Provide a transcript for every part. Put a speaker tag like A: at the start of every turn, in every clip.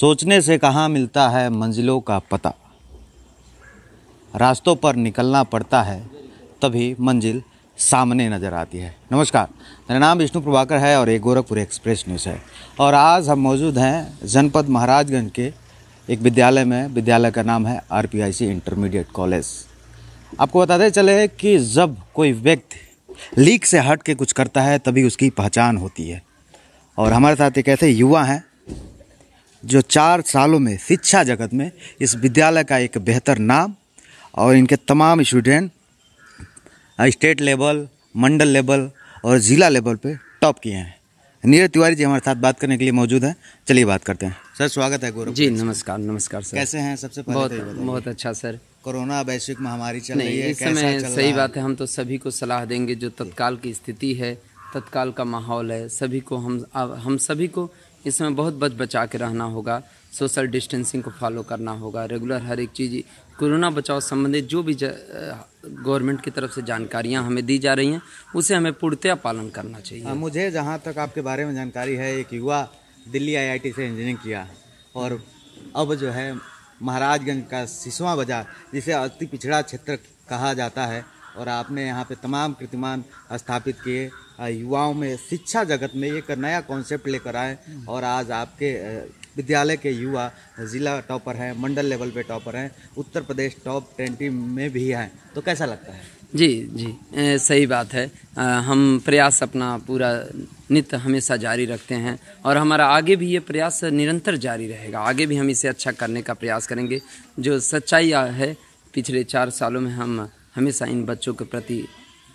A: सोचने से कहाँ मिलता है मंजिलों का पता रास्तों पर निकलना पड़ता है तभी मंजिल सामने नज़र आती है नमस्कार मेरा नाम विष्णु प्रभाकर है और एक गोरखपुर एक्सप्रेस न्यूज़ है और आज हम मौजूद हैं जनपद महाराजगंज के एक विद्यालय में विद्यालय का नाम है आर इंटरमीडिएट कॉलेज आपको बताते चले कि जब कोई व्यक्ति लीक से हट के कुछ करता है तभी उसकी पहचान होती है और हमारे साथ एक ऐसे युवा हैं जो चार सालों में शिक्षा जगत में इस विद्यालय का एक बेहतर नाम और इनके तमाम स्टूडेंट स्टेट लेवल मंडल लेवल और ज़िला लेवल पे टॉप किए हैं नीरज तिवारी जी हमारे साथ बात करने के लिए मौजूद हैं चलिए बात करते हैं सर स्वागत है गौरव जी नमस्कार नमस्कार सर कैसे हैं सबसे पहले बहुत तो बहुत अच्छा सर कोरोना वैश्विक महामारी चल रही है इस समय सही बात
B: है हम तो सभी को सलाह देंगे जो तत्काल की स्थिति है तत्काल का माहौल है सभी को हम हम सभी को इस समय बहुत बच बचा के रहना होगा सोशल डिस्टेंसिंग को फॉलो करना होगा रेगुलर हर एक चीज़ कोरोना बचाव संबंधित जो भी गवर्नमेंट की तरफ से जानकारियां हमें दी जा रही हैं उसे हमें पूर्णतया पालन करना चाहिए आ, हाँ,
A: मुझे जहां तक आपके बारे में जानकारी है एक युवा दिल्ली आईआईटी से इंजीनियरिंग किया और अब जो है महाराजगंज का सिसवा बाजार जिसे अति पिछड़ा क्षेत्र कहा जाता है और आपने यहाँ पे तमाम कीर्तिमान स्थापित किए युवाओं में शिक्षा जगत में एक नया कॉन्सेप्ट लेकर आए और आज आपके विद्यालय के युवा ज़िला टॉपर हैं मंडल लेवल पे टॉपर हैं उत्तर प्रदेश टॉप ट्वेंटी में भी हैं तो कैसा लगता है
B: जी जी ए, सही बात है आ, हम प्रयास अपना पूरा नित्य हमेशा जारी रखते हैं और हमारा आगे भी ये प्रयास निरंतर जारी रहेगा आगे भी हम इसे अच्छा करने का प्रयास करेंगे जो सच्चाई है पिछले चार सालों में हम हमेशा इन बच्चों के प्रति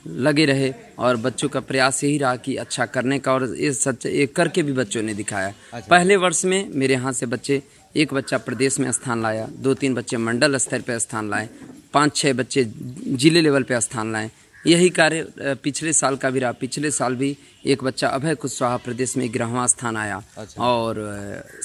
B: लगे रहे और बच्चों का प्रयास यही रहा कि अच्छा करने का और ये सच ये करके भी बच्चों ने दिखाया अच्छा। पहले वर्ष में मेरे यहाँ से बच्चे एक बच्चा प्रदेश में स्थान लाया दो तीन बच्चे मंडल स्तर पर स्थान लाए पाँच छः बच्चे जिले लेवल पर स्थान लाए यही कार्य पिछले साल का भी रहा पिछले साल भी एक बच्चा अभय कुशवाहा प्रदेश में ग्यारहवा स्थान आया अच्छा। और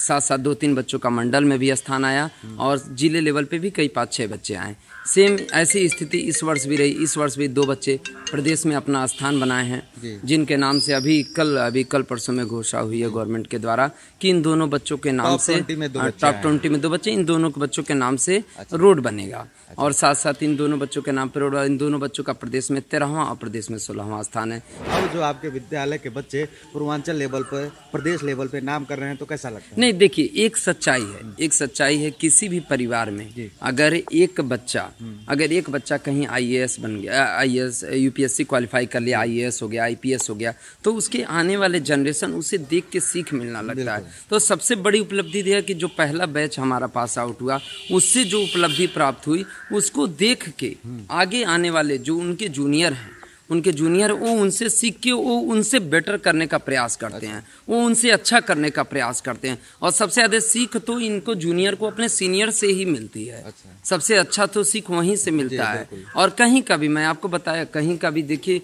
B: साथ साथ दो तीन बच्चों का मंडल में भी स्थान आया हम्म। और जिले लेवल पे भी कई पाँच छः बच्चे आए सेम ऐसी स्थिति इस वर्ष भी रही इस वर्ष भी दो बच्चे प्रदेश में अपना स्थान बनाए हैं जिनके नाम से अभी कल अभी कल परसों में घोषणा हुई है गवर्नमेंट के द्वारा कि इन दोनों बच्चों के नाम से टॉप ट्वेंटी हाँ, में दो बच्चे इन दोनों बच्चों के नाम से अच्छा। रोड बनेगा अच्छा। और साथ साथ इन दोनों बच्चों के नाम पर रोड इन दोनों बच्चों का प्रदेश में तेरहवा और प्रदेश में सोलहवा स्थान है
A: और जो आपके विद्यालय विश्वविद्यालय के बच्चे पूर्वांचल लेवल पर प्रदेश लेवल पर नाम कर रहे हैं तो कैसा लगता
B: है नहीं देखिए एक सच्चाई है हम्म। एक सच्चाई है किसी भी परिवार में अगर एक बच्चा हम्म। अगर एक बच्चा कहीं आई बन गया आई एस यूपीएससी क्वालिफाई कर लिया आई हो गया आई हो गया तो उसके आने वाले जनरेशन उसे देख के सीख मिलना लगता है तो सबसे बड़ी उपलब्धि यह कि जो पहला बैच हमारा पास आउट हुआ उससे जो उपलब्धि प्राप्त हुई उसको देख के हम्म। आगे आने वाले जो उनके जूनियर हैं उनके जूनियर वो उनसे सीख के वो उनसे बेटर करने का प्रयास करते हैं वो उनसे अच्छा करने का प्रयास करते हैं और सबसे ज़्यादा सीख तो इनको जूनियर को अपने सीनियर से ही मिलती है अच्छा। सबसे अच्छा तो सीख वहीं से मिलता है और कहीं का भी मैं आपको बताया कहीं का भी देखिए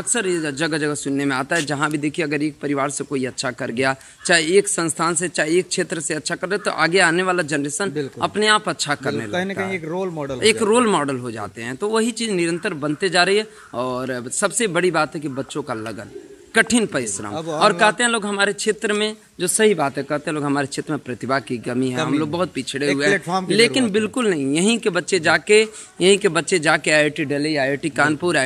B: अक्सर जगह जगह सुनने में आता है जहाँ भी देखिए अगर एक परिवार से कोई अच्छा कर गया चाहे एक संस्थान से चाहे एक क्षेत्र से अच्छा कर रहे तो आगे आने वाला जनरेशन अपने आप अच्छा करने लगता है
A: एक रोल मॉडल एक रोल
B: मॉडल हो जाते हैं तो वही चीज़ निरंतर बनते जा रही है और है सबसे बड़ी बात है कि बच्चों का लगन कठिन परिश्रम और कहते हैं लोग हमारे क्षेत्र में जो सही बात है कहते हैं लोग हमारे क्षेत्र में प्रतिभा की कमी है हम लोग बहुत पिछड़े हुए हैं लेकिन बिल्कुल नहीं यहीं के बच्चे जाके यहीं के बच्चे जाके I I T Delhi I I T Kanpur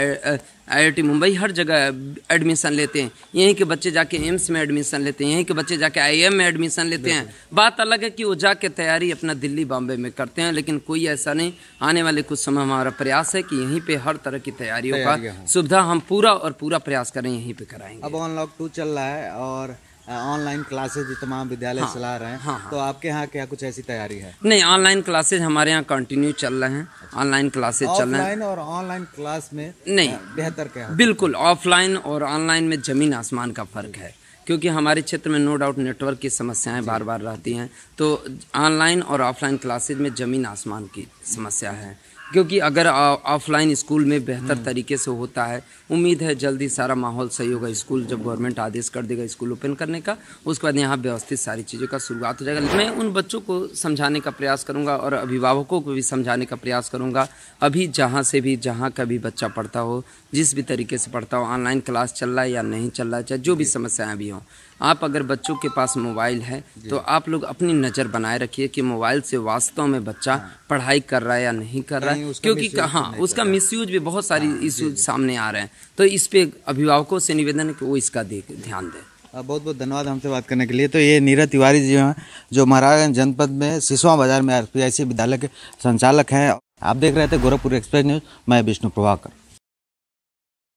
B: IIT Mumbai हर जगह एडमिशन लेते हैं यहीं के बच्चे जाके एम्स में एडमिशन लेते हैं यहीं के बच्चे जाके आईएम में एडमिशन लेते हैं बात अलग है कि वो जाके तैयारी अपना दिल्ली बॉम्बे में करते हैं लेकिन कोई ऐसा नहीं आने वाले कुछ समय हमारा प्रयास है कि यहीं पर हर तरह
A: की तैयारियों का
B: सुविधा हम पूरा और पूरा प्रयास करें यहीं पर कराएंगे
A: अब ऑनलॉक टू चल रहा है और ऑनलाइन क्लासेज तमाम विद्यालय हाँ, चला रहे हैं हाँ, हाँ, तो आपके यहाँ क्या कुछ ऐसी तैयारी है
B: नहीं ऑनलाइन क्लासेज हमारे यहाँ कंटिन्यू चल रहे हैं ऑनलाइन अच्छा। क्लासेज चल रहे हैं
A: और ऑनलाइन क्लास में नहीं बेहतर क्या है
B: बिल्कुल ऑफलाइन और ऑनलाइन में जमीन आसमान का फर्क है क्योंकि हमारे क्षेत्र में नो डाउट नेटवर्क की समस्याएं बार बार रहती हैं तो ऑनलाइन और ऑफलाइन क्लासेज में ज़मीन आसमान की समस्या है क्योंकि अगर ऑफलाइन स्कूल में बेहतर हम्म। तरीके से होता है उम्मीद है जल्दी सारा माहौल सही होगा स्कूल जब गवर्नमेंट आदेश कर देगा स्कूल ओपन करने का उसके बाद यहाँ व्यवस्थित सारी चीज़ों का शुरुआत हो जाएगा मैं उन बच्चों को समझाने का प्रयास करूँगा और अभिभावकों को भी समझाने का प्रयास करूँगा अभी जहाँ से भी जहाँ का भी बच्चा पढ़ता हो जिस भी तरीके से पढ़ता हो ऑनलाइन क्लास चल रहा है या नहीं चल रहा है चाहे जो भी समस्याएँ भी हों आप अगर बच्चों के पास मोबाइल है तो आप लोग अपनी नज़र बनाए रखिए कि मोबाइल से वास्तव में बच्चा हाँ। पढ़ाई कर रहा है या नहीं कर रहा है हैं उसका क्योंकि हाँ उसका मिस भी बहुत सारी हाँ, इश्यूज सामने आ रहे हैं तो इस पर अभिभावकों से निवेदन है कि वो इसका ध्यान दें
A: हाँ, बहुत बहुत धन्यवाद हमसे बात करने के लिए तो ये नीरज तिवारी जी हैं जो महाराजगंज जनपद में सिसवा बाजार में आर विद्यालय के संचालक हैं आप देख रहे थे गोरखपुर एक्सप्रेस न्यूज़ मैं विष्णु प्रभाकर